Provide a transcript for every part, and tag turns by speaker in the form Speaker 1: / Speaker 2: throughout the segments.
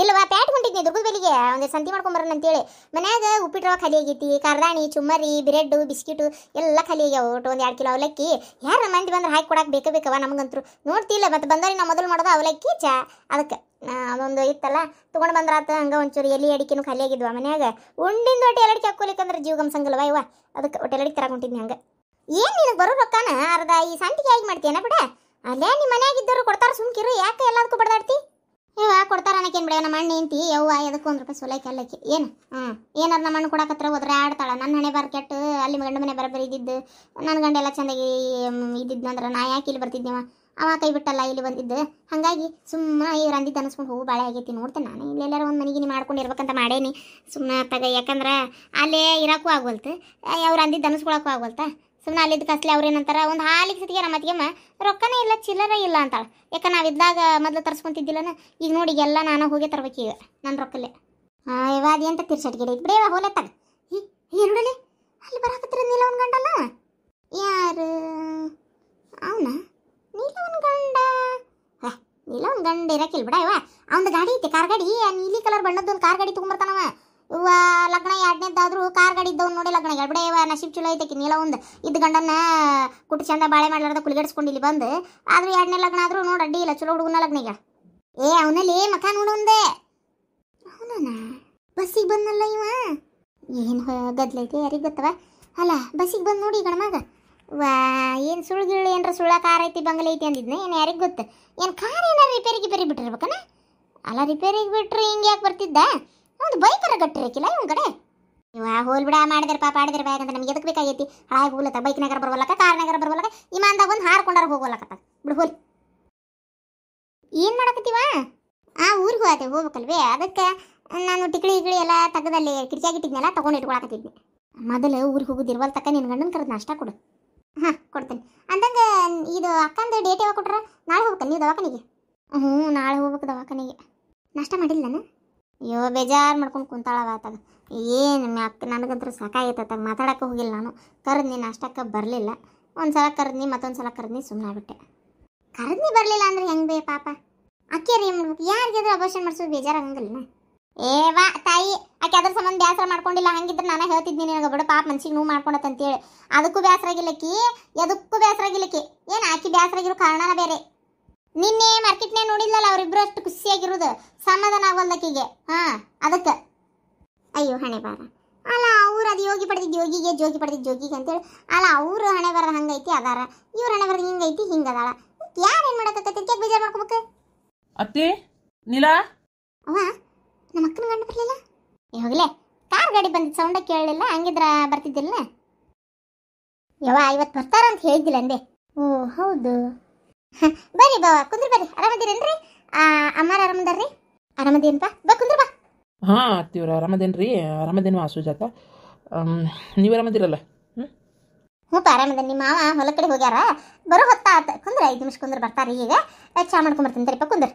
Speaker 1: ಇಲ್ವಾ ಪ್ಯಾಟ್ ಹೊಂಟಿದ್ನಿ ದುರ್ಗದ ಬೆಲಿಗೆ ಒಂದು ಸಂತಿ ಮಾಡ್ಕೊಂಬರೋಣ ಅಂತೇಳಿ ಮನ್ಯಾಗ ಉಪ್ಪಿಟ್ಟು ಖಾಲಿ ಆಗೈತಿ ಕರ್ದಾಣಿ ಚುಮ್ಮರಿ ಬ್ರೆಡ್ಡು ಬಿಸ್ಕಿಟು ಎಲ್ಲ ಖಾಲಿ ಆಗ್ಯಾವ ಒಟ್ಟು ಒಂದು ಎರಡು ಕಿಲೋ ಅವಲಕ್ಕಿ ಯಾರು ಮಂದಿ ಬಂದ್ರೆ ಹಾಕಿ ಕೊಡಕ್ಕೆ ಬೇಕು ಬೇಕವ ನಮಗಂತೂ ನೋಡ್ತಿಲ್ಲ ಮತ್ತು ಬಂದರೆ ನಾವು ಮೊದಲು ಮಾಡೋದು ಅವಲಕ್ಕಿ ಚಾ ಅದಕ್ಕೆ ಅದೊಂದು ಇತ್ತಲ್ಲ ತೊಗೊಂಡು ಬಂದ್ರಾತ ಹಂಗೆ ಒಂಚೂರು ಎಲೆ ಅಡಿಕೆನೂ ಖಾಲಿ ಆಗಿದ್ವ ಮನ್ಯಾಗ ಉಂಡಿಂದ ಒಟ್ಟು ಎಲ್ಲಡಿಕೆ ಜೀವ ಜೀವಗಮ್ಸಂಗಲ್ವ ಇವ ಅದಕ್ಕೆ ಒಟ್ಟು ಎಲ್ಲಡಿಕೆ ತರಕೊಂಡಿದ್ನಿ ಹಂಗೆ ಏನು ನಿನಗೆ ಬರೋ ರೊಕ್ಕನ ಅರ್ಧ ಈ ಸಂತಿಗೆ ಹೇಗೆ ಮಾಡ್ತೀಯನ ಬಿಡ ಅಲ್ಲೇ ನಿಮ್ಮ ಮನ್ಯಾಗಿದ್ದವರು ಕೊಡ್ತಾರೆ ಸುಮ್ಕಿರು ಯಾಕೆ ಎಲ್ಲದಕ್ಕೂ ಬಡದಾಡ್ತಿ ಇವ ಕೊಡ್ತಾರ ಏನು ಬಿಡ ನಮ್ಮ ಅಣ್ಣ ನಿಂತಿ ಯವ್ವ ಎದಕ್ಕೆ ಒಂದು ರೂಪಾಯಿ ಸೊಲೈಕೆ ಅಲ್ಲಕ್ಕೆ ಏನು ಹಾಂ ಏನಾರು ನಮ್ಮ ಅಣ್ಣ ಹತ್ರ ಹೋದ್ರೆ ಆಡ್ತಾಳ ನನ್ನ ಹಣೆ ಬಾರ್ ಕೆಟ್ಟು ಅಲ್ಲಿ ಗಂಡ ಮನೆ ಬರಬರಿ ಇದ್ದಿದ್ದು ನನ್ನ ಗಂಡೆಲ್ಲ ಎಲ್ಲ ಚೆಂದಾಗಿ ಇದ್ದಿದ್ದು ಅಂದ್ರೆ ನಾ ಯಾಕೆ ಇಲ್ಲಿ ಬರ್ತಿದ್ದೀವ ಅವ ಕೈ ಬಿಟ್ಟಲ್ಲ ಇಲ್ಲಿ ಬಂದಿದ್ದು ಹಾಗಾಗಿ ಸುಮ್ಮನೆ ಇವ್ರು ರಂದಿ ಅನಿಸ್ಕೊಂಡು ಹೋಗಿ ಬಾಳೆ ಆಗೈತಿ ನೋಡ್ತೇನೆ ನಾನು ಇಲ್ಲೆಲ್ಲರೂ ಒಂದು ಮನೆಗೆ ಮಾಡ್ಕೊಂಡು ಇರ್ಬೇಕಂತ ಮಾಡೇನಿ ಸುಮ್ಮನೆ ತಗ ಯಾಕಂದ್ರೆ ಅಲ್ಲೇ ಇರೋಕ್ಕೂ ಆಗೋಲ್ತು ಅವ್ರು ಅಂದಿದ್ದು ಅನಿಸ್ಕೊಳಕ್ಕೂ ಆಗೋಲ್ತಾ ಸುಮ್ಮನೆ ಅಲ್ಲಿದ್ದ ಕಸ್ಲೆ ಅವ್ರು ಏನಂತಾರ ಒಂದು ಹಾಲಿಗೆ ಸತಿಗೆ ಮತ್ತಿಗೆಮ್ಮ ರೊಕ್ಕನೇ ಇಲ್ಲ ಚಿಲ್ಲರೆ ಇಲ್ಲ ಅಂತಾಳೆ ಯಾಕ ನಾವು ಇದ್ದಾಗ ಮೊದಲು ತರಿಸ್ಕೊಂತಿದ್ದಿಲ್ಲನ ಈಗ ನೋಡಿ ಎಲ್ಲ ನಾನು ಹೋಗಿ ತರ್ಬೇಕೀಗ ನನ್ನ ರೊಕ್ಕಲ್ಲೇ ಇವ ಅದೇಂತ ತಿರ್ಸಟ್ಗಿಡ ತಿರ್ಸಟ್ಗೆ ಬಿಡೇವ ಹೋಲೆತ್ತಾಗ ಈ ಅಲ್ಲಿ ಬರಾಕತ್ತಿರ ನೀಲವನ್ ಗಂಡಲ್ಲ ಯಾರು ಅವನಾ ನೀಲವನ್ ಗಂಡ ನೀಲವನ್ ಗಂಡ ಇರಕಿಲ್ ಬಿಡ ಇವ ಅವನ ಗಾಡಿ ಐತೆ ಕಾರ್ ಗಾಡಿ ನೀಲಿ ಕಲರ್ ಬಣ್ಣದ್ದು ಒಂದು ಕಾರ್ ಗಾಡಿ ತೊಗೊಂಬರ್ತಾನವ ಇವ ಲಗ್ನ ಎರಡನೇದಾದ್ರೂ ಕಾರ್ ಗಾಡಿ ಇದ್ದವ್ ನೋಡಿ ಲಗ್ನ ಎಡಬಡೆ ಇವ ನಶೀಬ್ ಚಲೋ ಐತೆ ನೀಲ ಒಂದು ಇದ್ದ ಗಂಡನ ಕುಟ್ಟು ಚಂದ ಬಾಳೆ ಮಾಡ್ಲಾರ್ದ ಕುಲಿಗಡಿಸ್ಕೊಂಡಿಲ್ಲಿ ಬಂದು ಆದ್ರೂ ಎರಡನೇ ಲಗ್ನ ಆದ್ರೂ ನೋಡಿ ಅಡ್ಡಿ ಇಲ್ಲ ಚಲೋ ಹುಡುಗನ ಲಗ್ನ ಈಗ ಏ ಅವನಲ್ಲಿ ಮಕ ನೋಡೊಂದೆ ಅವನ ಬಸ್ಸಿಗೆ ಬಂದಲ್ಲ ಇವ ಏನು ಗದ್ಲೈತೆ ಯಾರಿಗೆ ಗೊತ್ತವ ಅಲ್ಲ ಬಸ್ಸಿಗೆ ಬಂದು ನೋಡಿ ಗಣಮಗ ವಾ ಏನು ಸುಳ್ಳು ಗಿಳು ಏನರ ಸುಳ್ಳ ಕಾರ್ ಐತಿ ಬಂಗಲೆ ಐತಿ ಅಂದಿದ್ನ ಏನು ಯಾರಿಗೆ ಗೊತ್ತು ಏನು ಕಾರ್ ಏನಾರು ರಿಪೇರಿ ಗಿಪೇರಿ ಬಿಟ್ಟಿರ್ಬೇಕನ ಅಲ್ಲ ರಿಪೇರಿಗೆ ಬಿಟ್ಟರೆ ಹಿಂಗೆ ಯಾಕೆ ಬರ್ತಿದ್ದ ಒಂದು ಬೈಕರ ಗಟ್ಟಿರಕ್ಕಿಲ್ಲ ಇವನ್ ಕಡೆ ಇವ ಹೋಲ್ ಬಿಡ ಮಾಡಿದ್ರ ಪಾಪ ನಮಗೆ ಬ್ಯಾಗಂತ ನಮ್ಗೆ ಎದಕ್ ಬೇಕಾಗೈತಿ ಹಾಯ್ ಹೋಗ್ಲತ್ತ ನಗರ ಬರ್ವಲ್ಲಕ ಕಾರ್ನಾಗರ ಬರ್ವಲ್ಲಕ ಇಮಾನ್ದಾಗ ಒಂದು ಹಾರ್ಕೊಂಡಾರ ಹೋಗೋಲ್ಲಕತ್ತ ಬಿಡು ಹೋಲ್ ಏನು ಮಾಡಕತ್ತೀವ ಆ ಊರಿಗೆ ಹೋಗತ್ತೆ ಹೋಗ್ಬೇಕಲ್ವೇ ಅದಕ್ಕೆ ನಾನು ಟಿಕ್ಳಿ ಇಗ್ಳಿ ಎಲ್ಲ ತಗದಲ್ಲಿ ಕಿಟಕಿಯಾಗಿಟ್ಟಿದ್ನೆಲ್ಲ ತಗೊಂಡು ಇಟ್ಕೊಳಕತ್ತಿದ್ದೆ ಮೊದಲು ಊರಿಗೆ ಹೋಗೋದಿರ್ವಲ್ ತಕ್ಕ ನಿನ್ನ ಗಂಡನ ಕರೆದು ನಾಷ್ಟ ಕೊಡು ಹಾಂ ಕೊಡ್ತೀನಿ ಅಂದಂಗೆ ಇದು ಅಕ್ಕಂದು ಡೇಟ್ ಯಾವಾಗ ಕೊಟ್ರ ನಾಳೆ ಹೋಗ್ಬೇಕಲ್ಲ ನೀವು ದವಾಖಾನಿಗೆ ಹ್ಞೂ ನಾಳೆ ಹೋಗ್ಬೇಕು ದವಾಖಾನಿಗೆ ನಾಷ್ಟ ಮಾಡಿಲ್ಲ ನಾನು ಅಯ್ಯೋ ಬೇಜಾರು ಮಾಡ್ಕೊಂಡು ಕುಂತಾಳವ ಆತಾಗ ಏನು ಅಕ್ಕ ನನಗಂತೂ ಸಾಕಾಗೈತಾಗ ಮಾತಾಡಕ್ಕೆ ಹೋಗಿಲ್ಲ ನಾನು ಕರೆದ್ನಿ ನಾಷ್ಟಕ್ಕೆ ಬರಲಿಲ್ಲ ಒಂದು ಸಲ ಕರೆದ್ನಿ ಮತ್ತೊಂದು ಸಲ ಕರೆದ್ನಿ ಆಗ್ಬಿಟ್ಟೆ ಕರೆದ್ನಿ ಬರಲಿಲ್ಲ ಅಂದ್ರೆ ಹೆಂಗೆ ಬೇ ಪಾಪ ಅಕ್ಕಿ ರೀ ಮಾಡ್ಬೇಕು ಯಾರಿಗಾದ್ರೂ ಅಬೋಷನ್ ಮಾಡಿಸೋದು ಹಂಗಿಲ್ಲ ಏ ವಾ ತಾಯಿ ಆಕೆ ಅದ್ರ ಸಂಬಂಧ ಬೇಸರ ಮಾಡ್ಕೊಂಡಿಲ್ಲ ಹಂಗಿದ್ರೆ ನಾನು ಹೇಳ್ತಿದ್ದೀನಿ ನಿನಗೆ ಬಿಡು ಪಾಪ ಮನ್ಸಿಗೆ ನೋವು ಮಾಡ್ಕೊಂಡತ್ತಂತೇಳಿ ಅದಕ್ಕೂ ಬೇಸರ ಆಗಿಲ್ಲಕ್ಕಿ ಎದಕ್ಕೂ ಬೇಸರ ಆಗಿಲ್ಲಕ್ಕಿ ಏನು ಆಕೆ ಬೇಸರ ಆಗಿರೋ ಕಾರಣನ ಬೇರೆ ನಿನ್ನೆ ಮಾರ್ಕೆಟ್ನೇ ನೋಡಿಲ್ಲಲ್ಲ ಅವರಿಬ್ರು ಅಷ್ಟು ಖುಷಿಯಾಗಿರೋದು ಸಮಾಧಾನ ಆಗೋಲ್ದಕ್ಕಿಗೆ ಹಾ ಅದಕ್ಕೆ ಅಯ್ಯೋ ಹಣೆ ಬಾರ ಅಲ್ಲ ಅವ್ರು ಅದು ಯೋಗಿ ಪಡೆದಿದ್ದು ಯೋಗಿಗೆ ಜೋಗಿ ಪಡೆದಿದ್ದು ಜೋಗಿಗೆ ಅಂತೇಳಿ ಅಲ್ಲ ಅವರು ಹಣೆ ಬರ ಹಂಗೈತಿ ಅದಾರ ಇವ್ರ ಹಣೆ ಬರ ಹಿಂಗೈತಿ ಹಿಂಗದಾಳ ಯಾರು ಏನು ಮಾಡಕತ್ತೈತಿ ಯಾಕೆ ಬೇಜಾರು ಮಾಡ್ಕೋಬೇಕು ಅತ್ತೆ ನೀಲಾ ಅವ ನಮ್ಮ ಅಕ್ಕನ ಗಂಡ ಬರಲಿಲ್ಲ ಹೋಗ್ಲೆ ಕಾರ್ ಗಾಡಿ ಬಂದಿದ್ದು ಸೌಂಡ ಕೇಳಲಿಲ್ಲ ಹಂಗಿದ್ರ ಬರ್ತಿದ್ದಿಲ್ಲ ಯವ್ವ ಇವತ್ತು ಅಂತ ಹೇಳಿದ್ದಿಲ್ಲ ಅಂದೆ ಓ ಹೌದು ಬರ್ರಿ ಬಾವ ಕುಂದ್ರ ಬರ್ರಿ ಆರಾಮದಿರೇನ್ರಿ ಅಮ್ಮಾರ ಆರಾಮದಾರ್ರಿ ಆರಾಮದೇನಪ್ಪ ಬಾ ಕುಂದ್ರ ಬಾ
Speaker 2: ಹಾಂ ಅತ್ತಿವ್ರ ಆರಾಮದೇನ್ರಿ ಆರಾಮದೇನು ವಾಸು ಜಾತ ನೀವು ಆರಾಮದಿರಲ್ಲ ಹ್ಞೂ
Speaker 1: ಆರಾಮದ ನಿಮ್ಮ ಮಾವ ಹೊಲ ಕಡೆ ಹೋಗ್ಯಾರ ಬರೋ ಆತ ಕುಂದ್ರ ಐದು ನಿಮಿಷ ಕುಂದ್ರ ಬರ್ತಾರೆ ಈಗ ಚಾ ಮಾಡ್ಕೊಂಬರ್ತೀನಿ ತರಿಪ್ಪ ಕುಂದ್ರ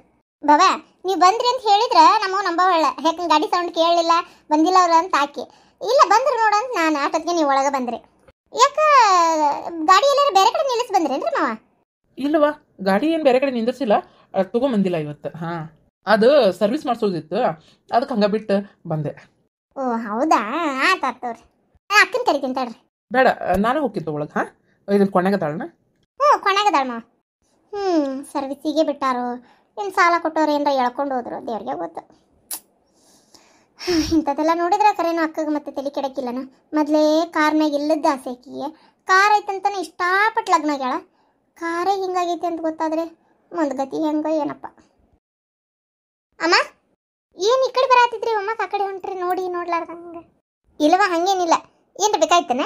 Speaker 1: ಬಾವ ನೀವು ಬಂದ್ರಿ ಅಂತ ಹೇಳಿದ್ರೆ ನಮ್ಮವ್ ನಂಬವಳ್ಳ ಯಾಕಂದ್ರೆ ಗಾಡಿ ಸೌಂಡ್ ಕೇಳಲಿಲ್ಲ ಬಂದಿಲ್ಲ ಅವ್ರು ಅಂತ ಆಕಿ ಇಲ್ಲ ಬಂದ್ರು ನೋಡಂತ ನಾನು ಆಟೋದ್ಗೆ ನೀವು ಒಳಗೆ ಬಂದ್ರಿ ಯಾಕೆ
Speaker 2: ಗಾಡಿ ಎಲ್ಲಾರು ಬೇರೆ ಕಡೆ ನಿಲ್ಲಿಸಿ ಏನ್ರಿ ಮಾವ ಇಲ್ಲವಾ ಗಾಡಿ ಏನು ಬೇರೆ ಕಡೆ ನಿಂದಿರ್ಸಿಲ್ಲ ತಗೊಂಬಂದಿಲ್ಲ ಇವತ್ತು ಹಾಂ ಅದು ಸರ್ವಿಸ್ ಮಾಡಿಸೋದಿತ್ತು ಅದಕ್ಕೆ ಹಂಗೆ ಬಿಟ್ಟು ಬಂದೆ
Speaker 1: ಓ ಹೌದಾ ಆಯ್ತು ಅಕ್ಕನ ಕರಿತೀನಿ ತಡ್ರಿ
Speaker 2: ಬೇಡ ನಾನು ಹೋಗ್ತೀನಿ ತೊಗೊಳಕ್ಕೆ ಹಾಂ ಇದನ್ನ ತಾಳಣ
Speaker 1: ಹ್ಞೂ ತಾಳಣ ಹ್ಞೂ ಸರ್ವಿಸಿಗೆ ಬಿಟ್ಟಾರು ಇನ್ನು ಸಾಲ ಕೊಟ್ಟವ್ರು ಏನರ ಎಳ್ಕೊಂಡು ಹೋದ್ರು ದೇವ್ರಿಗೆ ಗೊತ್ತು ಇಂಥದ್ದೆಲ್ಲ ನೋಡಿದ್ರೆ ಕರೇನು ಅಕ್ಕಗೆ ಮತ್ತೆ ತಲೆ ಕೆಡಕ್ಕಿಲ್ಲನ ಮೊದಲೇ ಕಾರ್ನಾಗ ಇಲ್ಲದ ಆಸೆ ಆಕಿಗೆ ಕಾರ್ ಐತಂತಾನೆ ಇಷ್ಟಪಟ್ಟು ಲಗ್ನ ಆಗ್ಯಾಳ ಖಾರೇ ಹಿಂಗಾಗೈತಿ ಅಂತ ಗೊತ್ತಾದ್ರೆ ಮುಂದ್ಗತಿ ಹೆಂಗ ಏನಪ್ಪ ಅಮ್ಮ ಏನು ಈ ಕಡೆ ಬರಾತಿದ್ರಿ ಅಮ್ಮ ಆ ಕಡೆ ಹೊಂಟ್ರಿ ನೋಡಿ ನೋಡ್ಲಾರ್ದಂಗೆ ಇಲ್ವ ಹಂಗೇನಿಲ್ಲ ಏನ್ ಬೇಕಾಯ್ತನ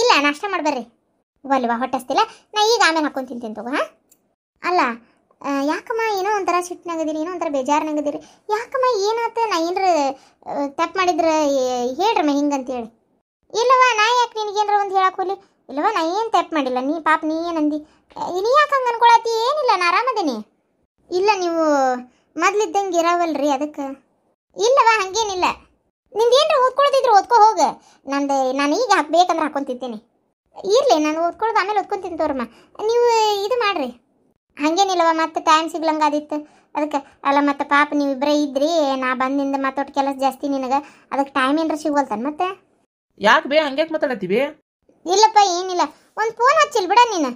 Speaker 1: ಇಲ್ಲ ನಾಷ್ಟ ಮಾಡ್ಬರ್ರಿ ಒಲ್ವಾ ಹೊಟ್ಟಸ್ತಿಲ್ಲ ನಾ ಈಗ ಆಮೇಲೆ ಹಾಕೊಂಡ್ ತಿಂತೀನಿ ತಗೋ ಹಾಂ ಅಲ್ಲ ಯಾಕಮ್ಮ ಏನೋ ಒಂಥರ ಸಿಟ್ಟಿನಾಗದಿರಿ ಏನೋ ಒಂಥರ ಬೇಜಾರನಾಗದಿರಿ ಯಾಕಮ್ಮ ಏನಾಯ್ತು ನಾ ಏನರ ತಪ್ಪು ಮಾಡಿದ್ರೆ ಹೇಳ್ರಮ್ಮ ಹಿಂಗಂತೇಳಿ ಇಲ್ಲವಾ ನಾ ಯಾಕೆ ನಿನಗೇನಾರ ಒಂದು ಹೇಳಕ್ಕೆ ಹೋಗ್ಲಿ ಇಲ್ಲವ ನಾ ಏನು ತಪ್ಪು ಮಾಡಿಲ್ಲ ನೀ ಪಾಪ ನೀ ಏನಂದಿ ನೀ ಯಾಕೆ ಹಂಗೆ ಅನ್ಕೊಳತಿ ಏನಿಲ್ಲ ನಾ ಆರಾಮದೇನಿ ಇಲ್ಲ ನೀವು ಮೊದ್ಲಿದ್ದಂಗೆ ಇರಾವಲ್ರಿ ಅದಕ್ಕೆ ಇಲ್ಲವ ಹಂಗೇನಿಲ್ಲ ಏನ್ರ ಓದ್ಕೊಳ್ತಿದ್ರು ಓದ್ಕೋ ಹೋಗ ನಂದು ನಾನು ಈಗ ಬೇಕಂದ್ರೆ ಹಾಕೊತಿದ್ದೀನಿ ಇರಲಿ ನಾನು ಓದ್ಕೊಳ್ದು ಆಮೇಲೆ ಓದ್ಕೊಂತೀನಿ ತೋರಮ್ಮ ನೀವು ಇದು ಮಾಡ್ರಿ ಹಂಗೇನಿಲ್ಲವ ಮತ್ತೆ ಟೈಮ್ ಸಿಗ್ಲಂಗೆ ಆದಿತ್ತು ಅದಕ್ಕೆ ಅಲ್ಲ ಮತ್ತೆ ಪಾಪ ನೀವು ಇಬ್ಬರೇ ಇದ್ರಿ ನಾ ಬಂದಿಂದ ಮತ್ತೊಟ್ಟು ಕೆಲಸ ಜಾಸ್ತಿ ನಿನಗೆ ಅದಕ್ಕೆ ಟೈಮ್ ಏನರ ಸಿಗೋಲ್ತಾನೆ ಮತ್ತೆ
Speaker 2: ಯಾಕೆ ಬೇ ಹಂಗ್ಯಾಕೆ ಮಾತಾಡತ್ತೀವಿ
Speaker 1: ಇಲ್ಲಪ್ಪ ಏನಿಲ್ಲ ಒಂದು ಫೋನ್ ಹಚ್ಚಿಲ್ ಬಿಡ ನೀನು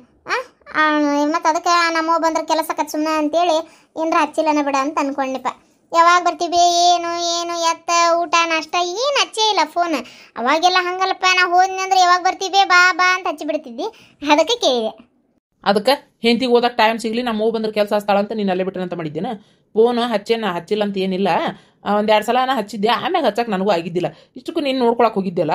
Speaker 1: ಮತ್ತು ಅದಕ್ಕೆ ನಮ್ಮ ಬಂದ್ರೆ ಕೆಲಸ ಸುಮ್ಮನೆ ಅಂತೇಳಿ ಏನರ ಹಚ್ಚಿಲ್ಲನ ಬಿಡ ಅಂತ ಅನ್ಕೊಂಡಿಪ್ಪ ಯಾವಾಗ ಬರ್ತೀವಿ ಏನು ಏನು ಎತ್ತ ಊಟ ನಷ್ಟ ಏನು ಹಚ್ಚೇ ಇಲ್ಲ ಫೋನ್ ಅವಾಗೆಲ್ಲ ಹಂಗಲ್ಲಪ್ಪ ನಾವು ಹೋದ್ನಿ ಅಂದ್ರೆ ಯಾವಾಗ ಬರ್ತೀವಿ ಬಾ ಬಾ
Speaker 2: ಅಂತ ಹಚ್ಚಿ ಅದಕ್ಕೆ ಕೇಳಿದೆ ಅದಕ್ಕೆ ಹೆಂಡತಿಗೆ ಓದಕ್ಕೆ ಟೈಮ್ ಸಿಗಲಿ ನಮ್ಮ ಬಂದ್ರೆ ಕೆಲಸ ಸ್ಥಳ ಅಂತ ನೀನು ಅಲ್ಲೇ ಬಿಟ್ರೆ ಅಂತ ಮಾಡಿದ್ದೇನೆ ಫೋನು ಹಚ್ಚೇನ ಹಚ್ಚಿಲ್ಲ ಅಂತ ಏನಿಲ್ಲ ಒಂದೆರಡು ಸಲ ನಾನು ಹಚ್ಚಿದ್ದೆ ಆಮೇಲೆ ಹಚ್ಚಕ್ಕೆ ನನಗೂ ಆಗಿದ್ದಿಲ್ಲ ಇಷ್ಟಕ್ಕೂ ನೀನು ನೋಡ್ಕೊಳಕ್ಕೆ ಹೋಗಿದ್ದೆಲ್ಲ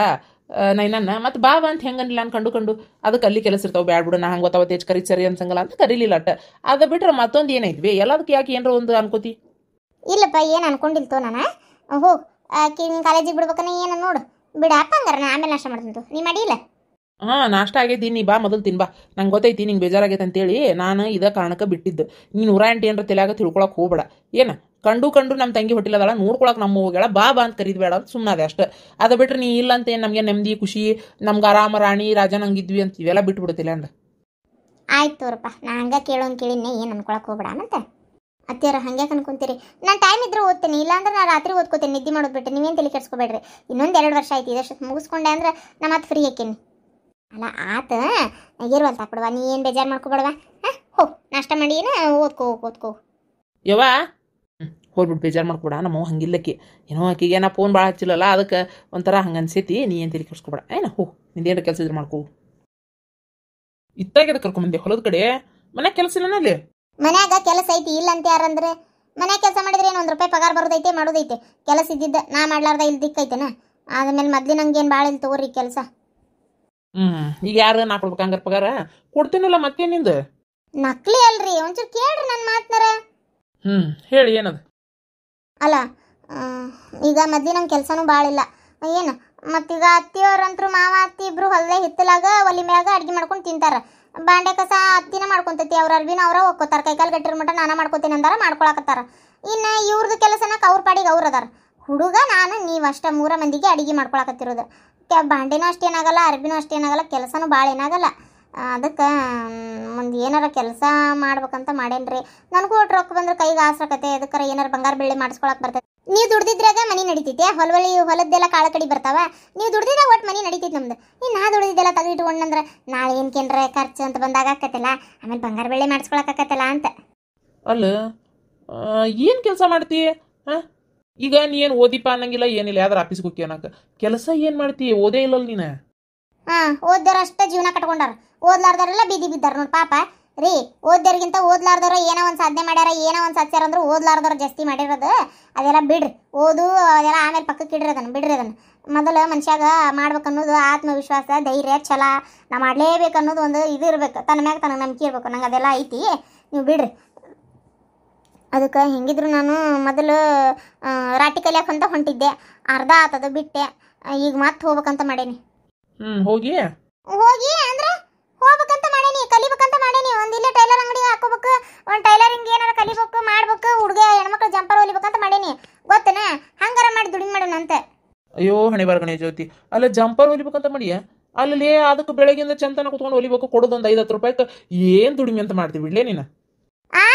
Speaker 2: ನೈನನ್ನ ಮತ್ತು ಬಾವ ಅಂತ ಹೆಂಗನಿಲ್ಲ ಅಂತ ಕಂಡು ಕಂಡು ಅದಕ್ಕೆ ಅಲ್ಲಿ ಕೆಲಸ ಇರ್ತಾವೆ ಬ್ಯಾಡ್ ಬಿಡು ನಾ ಹಂಗೆ ಗೊತ್ತಾವ ತೇಜ್ ಕರಿ ಸರಿ ಅನ್ಸಂಗಲ್ಲ ಅಂತ ಕರೀಲಿಲ್ಲ ಅಟ್ಟ ಅದು ಬಿಟ್ರೆ ಮತ್ತೊಂದು ಏನೈತ್ವಿ ಎಲ್ಲದಕ್ಕೆ ಯಾಕೆ ಏನರ ಒಂದು ಅನ್ಕೋತಿ ಇಲ್ಲಪ್ಪ ಏನು ಅನ್ಕೊಂಡಿಲ್ತೋ ನಾನು ಹೋ
Speaker 1: ನಿನ್ನ ಕಾಲೇಜಿಗೆ ಬಿಡ್ಬೇಕನ್ನ ಏನು ನೋಡು ಬಿಡ ಅಪ್ಪ ಹಂಗಾರೆ ನಾ ಆಮೇಲೆ ನಾಷ್ಟ ಮಾಡ್ತಂತು ನೀ ಮಾಡಿಲ್ಲ
Speaker 2: ಹಾಂ ನಾಷ್ಟ ಆಗೈತಿ ನೀ ಬಾ ಮೊದಲು ಬಾ ನಂಗೆ ಗೊತ್ತೈತಿ ನಿಂಗೆ ಬೇಜಾರಾಗೈತೆ ಅಂತೇಳಿ ನಾನು ಇದೇ ಕಾರಣಕ್ಕೆ ಬಿಟ್ಟಿದ್ದು ನೀನು ನೂರ ಎಂಟು ಏನರ ತಲೆಯಾಗ ತಿಳ್ಕೊಳಕ್ಕೆ ಹೋಗ್ಬೇಡ ಏನು ಕಂಡು ಕಂಡು ನಮ್ಮ ತಂಗಿ ಹೊಟ್ಟಿಲ್ಲದಲ್ಲ ನೋಡ್ಕೊಳಕ್ ನಮ್ಮ ಹೋಗ್ಯಾಳ ಬಾ ಬಾ ಅಂತ ಕರೀದ್ಬೇಡ ಅಂತ ಸುಮ್ಮನೆ ಅಷ್ಟು ಅದು ಬಿಟ್ರೆ ನೀ ಇಲ್ಲ ಅಂತ ನಮಗೆ ನೆಮ್ಮದಿ ಖುಷಿ ನಮ್ಗೆ ಆರಾಮ ರಾಣಿ ರಾಜನ ಹಂಗಿದ್ವಿ ಅಂತ ಇವೆಲ್ಲ ಬಿಟ್ಬಿಡ್ತಿಲ್ಲ ಅಂದ
Speaker 1: ಆಯ್ತು ತೋರಪ್ಪ ನಾ ಹಂಗೆ ಕೇಳೋನ್ ಕೇಳಿನಿ ಏನು ಅನ್ಕೊಳಕ್ ಹೋಗ್ಬೇಡ ಅಂತ ಅತ್ತೆಯವ್ರ ಹಂಗೆ ಅನ್ಕೊಂತೀರಿ ನಾನು ಟೈಮ್ ಇದ್ರೆ ಓದ್ತೀನಿ ಇಲ್ಲಾಂದ್ರೆ ನಾನು ರಾತ್ರಿ ಓದ್ಕೋತೇನೆ ನಿದ್ದೆ ಮಾಡೋದು ಬಿಟ್ಟೆ ನೀವೇನು ತಲೆ ಕೆಡ್ಸ್ಕೊಬೇಡ್ರಿ ಇನ್ನೊಂದು ಎರಡು ವರ್ಷ ಆಯ್ತು ಇದಷ್ಟು ಮುಗಿಸ್ಕೊಂಡೆ ಅಂದ್ರೆ ನಮ್ಮ ಮತ್ತೆ ಫ್ರೀ ಹಾಕೇನಿ ಅಲ್ಲ ಆತ ಇರುವಂತ ಬಿಡವಾ ನೀ ಏನು ಬೇಜಾರು ಮಾಡ್ಕೊಬೇಡವಾ ಹಾಂ ಹೋ ನಾಷ್ಟ ಮಾಡಿ ಏನು ಓದ್ಕೋ ಓದ್ಕೋ
Speaker 2: ಯವ್ವಾ ಹೋಗ್ಬಿಟ್ಟು ಬೇಜಾರು ಮಾಡ್ಕೊಬೇಡ ನಮ್ಮ ಹಂಗಿಲ್ಲಕ್ಕೆ ಏನೋ ಆಕಿಗೆ ಏನೋ ಫೋನ್ ಭಾಳ ಹಚ್ಚಿಲ್ಲಲ್ಲ ಅದಕ್ಕೆ ಒಂಥರ ಹಂಗೆ ಅನ್ಸೈತಿ ನೀ ಏನು ತಿಳಿ ಕರ್ಸ್ಕೊಬೇಡ ಏನೋ ಹೋ ನಿಂದೇನು ಕೆಲಸ ಇದ್ರೆ ಮಾಡ್ಕೋ ಇತ್ತಾಗ್ಯದ ಕರ್ಕೊಂಬಂದೆ ಹೊಲದ ಕಡೆ ಮನೆ ಕೆಲಸ ಅಲ್ಲಿ ಮನ್ಯಾಗ
Speaker 1: ಕೆಲಸ ಐತಿ ಇಲ್ಲ ಅಂತ ಯಾರಂದ್ರೆ ಮನೆ ಕೆಲಸ ಮಾಡಿದ್ರೆ ಏನು ಒಂದು ರೂಪಾಯಿ ಪಗಾರ ಬರೋದೈತೆ ಮಾಡೋದೈತೆ ಕೆಲಸ ಇದ್ದಿದ್ದ ನಾ ಮಾಡ್ಲಾರ್ದ ಇಲ್ಲಿ ದಿಕ್ಕೈತೆನ ಆದ್ಮೇಲೆ ಮೊದ್ಲು ಏನು ಭಾಳ ಇಲ್ಲಿ ತಗೋರಿ ಕೆಲಸ
Speaker 2: ಹ್ಮ್ ಈಗ ಯಾರು ನಾ ಕೊಡ್ಬೇಕು ಹಂಗಾರ ಪಗಾರ ಕೊಡ್ತೀನಲ್ಲ ಮತ್ತೇನಿಂದ
Speaker 1: ನಕ್ಲಿ ಅಲ್ರಿ ಒಂಚೂರು ಕೇಳ್ರಿ ನನ್ನ ಮಾತನಾರ
Speaker 2: ಹ್ಮ್ ಹೇಳಿ ಏನದು
Speaker 1: ಅಲ್ಲ ಈಗ ಮದ್ವೆ ನಂಗೆ ಕೆಲಸನೂ ಭಾಳ ಇಲ್ಲ ಏನು ಮತ್ತೀಗ ಅತ್ತಿಯವ್ರಂತರು ಮಾವ ಅತ್ತಿ ಇಬ್ಬರು ಹೊಲದೇ ಹಿತ್ತಲಾಗ ಒಲಿ ಮ್ಯಾಗ ಅಡುಗೆ ಮಾಡ್ಕೊಂಡು ತಿಂತಾರೆ ಬಾಂಡೆ ಕಸ ಅತ್ತಿನ ಮಾಡ್ಕೊತೈತಿ ಅವ್ರ ಅರ್ಬಿನ ಅವರ ಒಕ್ಕೋತಾರೆ ಕೈಕಾಲು ಗಟ್ಟಿರ ಮಟ್ಟ ನಾನು ಮಾಡ್ಕೊತೀನಿ ಅಂದಾರ ಮಾಡ್ಕೊಳಕತ್ತಾರ ಇನ್ನು ಇವ್ರದ್ದು ಕೆಲಸನ ಅವ್ರ ಪಾಡಿಗೆ ಅವ್ರು ಅದಾರ ಹುಡುಗ ನಾನು ನೀವು ಅಷ್ಟೇ ಮೂರ ಮಂದಿಗೆ ಅಡುಗೆ ಮಾಡ್ಕೊಳಕತ್ತಿರೋದು ಬಾಂಡೆನೂ ಅಷ್ಟೇನಾಗಲ್ಲ ಅರ್ಬಿನೂ ಅಷ್ಟೇನಾಗಲ್ಲ ಕೆಲಸನೂ ಭಾಳ ಏನಾಗಲ್ಲ ಅದಕ್ಕೆ ಏನಾರ ಕೆಲಸ ಮಾಡ್ಬೇಕಂತ ಮಾಡೇನ್ರಿ ನನಗೂ ಒಟ್ಟು ರೊಕ್ಕ ಬಂದ್ರೆ ಕೈಗೆ ಆಸ್ರಕತೆ ಅದಕ್ಕಾರ ಏನಾರ ಬಂಗಾರ ಬೆಳ್ಳಿ ಮಾಡಿಸ್ಕೊಳಕ್ ಬರ್ತೈತೆ ನೀವು ದುಡ್ದಿದ್ರಾಗ ಮನೆ ನಡೀತೈತೆ ಹೊಲವಳಿ ಹೊಲದ್ದೆಲ್ಲ ಕಾಳು ಕಡಿ ಬರ್ತಾವ ನೀವು ದುಡ್ದಿದ್ರೆ ಒಟ್ಟು ಮನೆ ನಡೀತೈತೆ ನಮ್ದು ಇನ್ನು ನಾ ದುಡ್ದಿದ್ದೆಲ್ಲ ತೆಗೆದಿಟ್ಕೊಂಡಂದ್ರೆ ನಾಳೆ ಕೇನ್ರೆ ಖರ್ಚು ಅಂತ ಬಂದಾಗ ಆಕತ್ತಲ್ಲ ಆಮೇಲೆ ಬಂಗಾರ ಬೆಳ್ಳಿ ಮಾಡಿಸ್ಕೊಳಕ್ಕಾಗತ್ತಲ್ಲ ಅಂತ
Speaker 2: ಅಲ್ಲ ಏನು ಕೆಲಸ ಮಾಡ್ತಿ ಈಗ ನೀ ಏನು ಓದಿಪ್ಪ ಅನ್ನಂಗಿಲ್ಲ ಏನಿಲ್ಲ ಯಾವ್ದಾರ ಆಫೀಸ್ಗೆ ಹೋಗಿ ಕೆಲಸ ಏನು ಮಾಡ್ತಿ ಓದೇ ಇಲ್ಲಲ್ಲ ನೀನು ಹಾಂ ಅಷ್ಟೇ
Speaker 1: ಜೀವನ ಕಟ್ಕೊಂಡಾರ ಓದ್ಲಾರ್ದವ್ರೆಲ್ಲ ಬೀದಿ ಬಿದ್ದಾರ ನೋಡಿ ಪಾಪ ರೀ ಓದ್ದವ್ರಿಗಿಂತ ಓದ್ಲಾರ್ದವ್ರ ಏನೋ ಒಂದು ಸಾಧನೆ ಮಾಡ್ಯಾರ ಏನೋ ಒಂದು ಸಾಧ್ಸ್ಯಾರ ಅಂದ್ರೆ ಓದ್ಲಾರ್ದವ್ರು ಜಾಸ್ತಿ ಮಾಡಿರೋದು ಅದೆಲ್ಲ ಬಿಡ್ರಿ ಓದು ಅದೆಲ್ಲ ಆಮೇಲೆ ಪಕ್ಕಕ್ಕೆ ಇಡ್ರಿ ಅದನ್ನು ಬಿಡ್ರಿ ಅದನ್ನು ಮೊದಲು ಮನುಷ್ಯಾಗ ಮಾಡ್ಬೇಕನ್ನೋದು ಆತ್ಮವಿಶ್ವಾಸ ಧೈರ್ಯ ಛಲ ನಾ ಮಾಡಲೇಬೇಕು ಅನ್ನೋದು ಒಂದು ಇದು ಇರಬೇಕು ತನ್ನ ಮ್ಯಾಗ ತನಗೆ ನಂಬಿಕೆ ಇರಬೇಕು ನಂಗೆ ಅದೆಲ್ಲ ಐತಿ ನೀವು ಬಿಡ್ರಿ ಅದಕ್ಕೆ ಹೆಂಗಿದ್ರು ನಾನು ಮೊದಲು ರಾಟಿ ಕಲಿಯಾಕಂತ ಹೊಂಟಿದ್ದೆ ಅರ್ಧ ಆತದ ಬಿಟ್ಟೆ ಈಗ ಮತ್ತೆ ಹೋಗ್ಬೇಕಂತ ಮಾಡೇನಿ ಹೋಗಿ ಹೋಗಿ ಅಂದ್ರೆ ಹೋಗ್ಬೇಕಂತ ಮಾಡೇನಿ ಕಲಿಬೇಕಂತ ಮಾಡೇನಿ ಒಂದ್ ಇಲ್ಲೇ ಟೈಲರ್ ಅಂಗಡಿ ಹಾಕೋಬೇಕು ಒಂದ್ ಟೈಲರಿಂಗ್ ಏನಾರ ಕಲಿಬೇಕು ಮಾಡ್ಬೇಕು ಹುಡುಗ ಹೆಣ್ಮಕ್ಳು ಜಂಪರ್ ಹೊಲಿಬೇಕಂತ ಮಾಡೇನಿ ಗೊತ್ತನ ಹಂಗಾರ ಮಾಡಿ ದುಡಿಮೆ
Speaker 2: ಮಾಡೋಣಂತೆ ಅಯ್ಯೋ ಹಣೆ ಬಾರ್ಗಣೆ ಜ್ಯೋತಿ ಅಲ್ಲ ಜಂಪರ್ ಹೊಲಿಬೇಕಂತ ಮಾಡಿಯ ಅಲ್ಲಿ ಅದಕ್ಕೆ ಬೆಳಗಿಂದ ಚಂತನ ಕುತ್ಕೊಂಡು ಹೊಲಿಬೇಕು ಕೊಡೋದು ಒಂದು ಐದತ್ತು ರೂಪಾಯಿಗೆ ಏನು ದುಡಿಮೆ ಅಂತ ಮಾಡ್ತೀವಿ ಬಿಡ್ಲೇ ನೀನು
Speaker 1: ಆ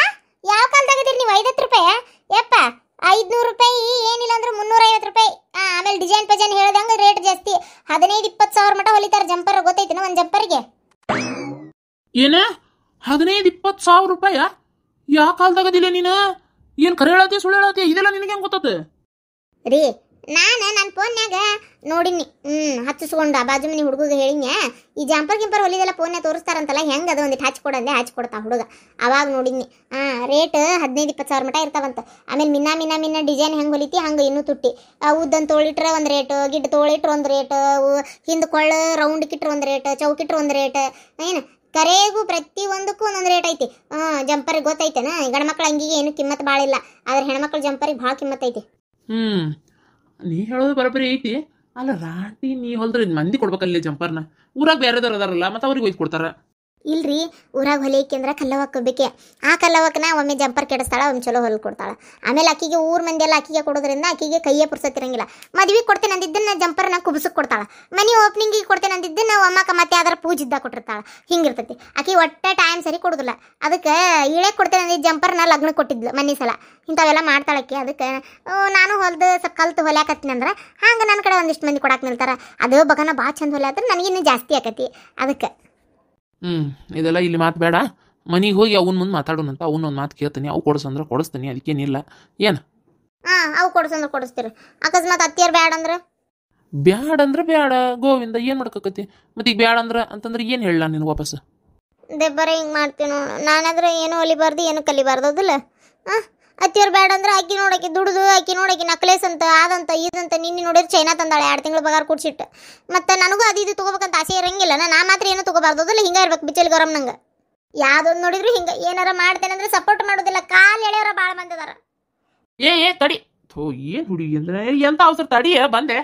Speaker 1: ಯಾವ ಕಾಲದಾಗಿದ್ದೀರಿ ನೀವು ಐದತ್ತು ರೂಪಾಯಿ ಯಪ್ಪ ಐದ್ನೂರು ರೂಪಾಯಿ ಏನಿಲ್ಲ ಅಂದ್ರೆ ಮುನ್ನೂರ ಐವತ್ತು ರೂಪಾಯಿ ಆಮೇಲೆ ಡಿಸೈನ್ ಪಜನ್ ಹೇಳ್ದಂಗೆ ರೇಟ್ ಜಾಸ್ತಿ ಹದಿನೈದು ಇಪ್ಪತ್ತು ಸಾವಿರ ಮಟ ಹೊಲಿತಾರೆ ಜಂಪರ್ ಗೊತ್ತೈತಿ ಒಂದು
Speaker 2: ಜಂಪರ್ಗೆ ಏನ ಹದಿನೈದು ಇಪ್ಪತ್ತು ಸಾವಿರ ರೂಪಾಯ ಯಾವ ಕಾಲದಾಗದಿಲ್ಲ ನೀನು ಏನು ಕರೆ ಹೇಳತ್ತೆ ಸುಳ್ಳು ಹೇಳತ್ತೆ ಇದೆಲ್ಲ ನಿನಗೆ ಹೆಂಗೆ ರೀ
Speaker 1: ನಾನು ನನ್ನ ಫೋನ್ಯಾಗ ನೋಡಿನಿ ಹ್ಞೂ ಹಚ್ಚಿಸ್ಕೊಂಡ ಬಾಜು ಮನೆ ಹುಡುಗಗೆ ಹೇಳಿನ ಈ ಜಂಪರ್ ಗಿಂಪರ್ ಹೊಲಿದೆಲ್ಲ ಫೋನ್ಯಾಗ ತೋರಿಸ್ತಾರಂತಲ್ಲ ಹೆಂಗೆ ಅದು ಒಂದಿಟ್ಟು ಹಚ್ಕೊಡಂದೆ ಹಚ್ಕೊಡ್ತಾ ಹುಡುಗ ಅವಾಗ ನೋಡಿನಿ ಹಾಂ ರೇಟ್ ಹದಿನೈದು ಇಪ್ಪತ್ತು ಸಾವಿರ ಮಟ್ಟ ಇರ್ತಾವಂತ ಆಮೇಲೆ ಮಿನ್ನ ಮಿನ್ನ ಮಿನ್ನ ಡಿಸೈನ್ ಹೆಂಗೆ ಹೊಲಿತಿ ಹಂಗೆ ಇನ್ನೂ ತುಟ್ಟಿ ಉದ್ದನ್ ತೋಳಿಟ್ರೆ ಒಂದು ರೇಟ್ ಗಿಡ್ ತೋಳಿಟ್ರೆ ಒಂದು ರೇಟ್ ಹಿಂದೆ ಕೊಳ್ಳ ರೌಂಡ್ ಕಿಟ್ರೆ ಒಂದು ರೇಟ್ ಚೌಕಿಟ್ರೆ ಒಂದು ರೇಟ್ ಏನು ಕರೆಗೂ ಪ್ರತಿಯೊಂದಕ್ಕೂ ಒಂದೊಂದು ರೇಟ್ ಐತಿ ಹಾಂ ಜಂಪರಿಗೆ ಗೊತ್ತೈತೆನಾ ಮಕ್ಕಳ ಅಂಗಿಗೆ ಏನು ಕಿಮ್ಮತ್ ಭಾಳ ಇಲ್ಲ ಆದರೆ ಹೆಣ್ಮಕ್ಳು ಜಂಪರಿಗೆ ಭಾಳ ಐತಿ
Speaker 2: ಹ್ಞೂ ನೀ ಹೇಳೋದು ಬರೋಬ್ಬರಿ ಐತಿ ಅಲ್ಲ ರಾಟಿ ನೀ ಹೊಲ್ದ್ರೆ ಮಂದಿ ಕೊಡ್ಬೇಕಲ್ಲೇ ಜಂಪರ್ನ ಊರಾಗ ಬೇರೆದವ್ರು ಅದಾರಲ್ಲ ಮತ್ತು ಅವ್ರಿಗೆ ಒಯ್ದು ಕೊಡ್ತಾರ
Speaker 1: ಇಲ್ರಿ ಊರಾಗ ಹೊಲಿಯಕ್ಕೆ ಕಲ್ಲವಕ್ಕ ಬೇಕೆ ಆ ಕಲ್ಲವಕ್ಕನ ಒಮ್ಮೆ ಜಂಪರ್ ಕೆಡಿಸ್ತಾಳ ಒಮ್ಮೆ ಚಲೋ ಹೊಲ್ ಕೊಡ್ತಾಳೆ ಆಮೇಲೆ ಆಕಿಗೆ ಊರ್ ಎಲ್ಲ ಆಕಿಗೆ ಕೊಡೋದ್ರಿಂದ ಆಕಿಗೆ ಕೈಯೇ ಇರಂಗಿಲ್ಲ ಮದ್ವೆ ಕೊಡ್ತೇನೆ ಅಂದಿದ್ದನ್ನ ಜಂಪರ್ನ ಕುಬ್ಸಕ್ಕೆ ಕೊಡ್ತಾಳ ಮನೆ ಓಪನಿಂಗಿಗೆ ಕೊಡ್ತೇನೆ ಅಂದಿದ್ದನ್ನ ಅಮ್ಮಕ್ಕ ಮತ್ತೆ ಯಾವ್ದಾರ ಪೂಜಿದ್ದ ಕೊಟ್ಟಿರ್ತಾಳ ಹಿಂಗಿರ್ತೈತಿ ಆಕಿ ಒಟ್ಟ ಟೈಮ್ ಸರಿ ಕೊಡೋದಿಲ್ಲ ಅದಕ್ಕೆ ಇಳೆ ಕೊಡ್ತೇನೆ ಅಂದಿದ್ದ ನಾ ಲಗ್ನ ಕೊಟ್ಟಿದ್ಲು ಮನೆ ಸಲ ಇಂಥವೆಲ್ಲ ಮಾಡ್ತಾಳಕ್ಕೆ ಅದಕ್ಕೆ ನಾನು ಹೊಲ್ದು ಸ್ವಲ್ಪ ಕಲ್ತು ಹೊಲ್ಯಾಕತ್ತೀನಿ ಅಂದ್ರೆ ಹಂಗೆ ನನ್ನ ಕಡೆ ಒಂದಿಷ್ಟು ಮಂದಿ ಕೊಡಕ್ಕೆ ನಿಲ್ತಾರೆ ಅದು ಬಗನ ಭಾಳ ಚಂದ ಹೊಲೆ ಆದ್ರೆ ನನಗಿನ್ನೂ ಜಾಸ್ತಿ ಆಕತಿ
Speaker 2: ಅದಕ್ಕೆ ಹ್ಞೂ ಇದೆಲ್ಲ ಇಲ್ಲಿ ಮಾತು ಬೇಡ ಮನೆಗೆ ಹೋಗಿ ಅವನ್ ಮುಂದೆ ಅವನ್ ಒಂದು ಮಾತು ಕೇಳ್ತೀನಿ ಅವು ಕೊಡಿಸಂದ್ರೆ ಕೊಡಿಸ್ತೀನಿ ಅದಕ್ಕೇನಿಲ್ಲ ಏನು
Speaker 1: ಹಾಂ ಅವು ಕೊಡಿಸಂದ್ರೆ ಕೊಡಿಸ್ತೀರಿ ಅಕಸ್ಮಾತ್ ಅತ್ತಿಯರ್ ಬೇಡ ಅಂದ್ರೆ
Speaker 2: ಬ್ಯಾಡ ಅಂದ್ರೆ ಬ್ಯಾಡ ಗೋವಿಂದ ಏನು ಮಾಡ್ಕೊಕತಿ ಮತ್ತೆ ಈಗ ಬ್ಯಾಡ ಅಂದ್ರೆ ಅಂತಂದ್ರೆ ಏನು ಹೇಳಲ್ಲ ನಿನ್ ವಾಪಸ್
Speaker 1: ದೆಬ್ಬರ ಹಿಂಗೆ ಮಾಡ್ತೀನಿ ನಾನು ನಾನಾದ್ರೆ ಏನು ಹೊಲಿಬಾರ್ದು ಏನು ಕಲಿಬಾರ್ದು ಅದಲ್ಲ ಹಾಂ ಅತ್ತಿಯವ್ರು ಬೇಡ ಅಂದ್ರೆ ಆಕಿ ನೋಡಕ್ಕೆ ದುಡಿದು ಆಕಿ ನೋಡಕ್ಕೆ ನಕ್ಲೇಸ್ ಅಂತ ಆದಂತ ಇದಂತ ನಿನ್ನೆ ನೋಡಿದ್ರೆ ಚೈನಾ ತಂದಾಳೆ ಎರಡು ತಿಂಗಳು ಪಗಾರ ಕೂಡ್ಸಿಟ್ಟು ಮತ್ತು ನನಗೂ ಅದು ಇದು ತೊಗೋಬೇಕಂತ ಆಸೆ ಇರಂಗಿಲ್ಲ ನಾ ಮಾತ್ರ ಏನು ತೊಗೋಬಾರ್ದು ಅದಲ್ಲ ಹಿಂಗೆ ಇರ್ಬೇಕು ಬಿಚ್ಚಲ್ ಗರಂ ನಂಗೆ ಯಾವ್ದೊಂದು ನೋಡಿದ್ರು ಹಿಂಗೆ ಏನಾರ ಮಾಡ್ತೇನೆ ಅಂದ್ರೆ ಸಪೋರ್ಟ್ ಮಾಡೋದಿಲ್ಲ ಕಾಲು ಎಳೆಯವರ ಭಾಳ ಮಂದಿ ಅದಾರ
Speaker 2: ಏ ಏ ತಡಿ ಥೋ ಏ ಹುಡುಗಿ ಅಂದ್ರೆ ಎಂತ ಅವಸರ ತಡಿ ಬಂದೆ